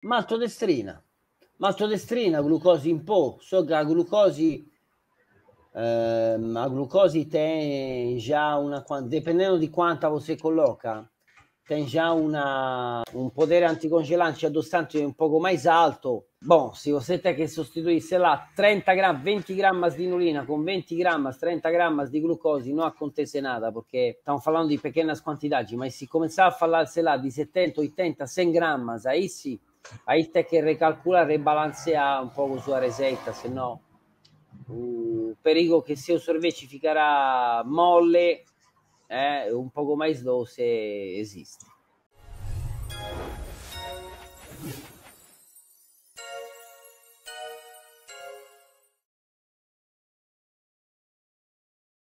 maltodestrina. Maltodestrina, glucosi in po, so che soga glucosi ehm, a glucosi ten già una dipendendo di quanta você colloca tem già una, un potere anticongelante cioè addossante un poco mais alto. Bom, se você tem que sostituisse la 30 grammi, 20 grammi di inulina con 20 grammi, 30 grammi di glucosi, non acontece nada, perché stiamo parlando di pequenas quantità, ma se cominciava a parlare là di 70, 80, 100 grammi, aí sim, Ahí está que recalcular, rebalancear un pouco sua resetta, se no uh, perigo che se o sorvete ficará mole, eh, un pouco mais se esiste.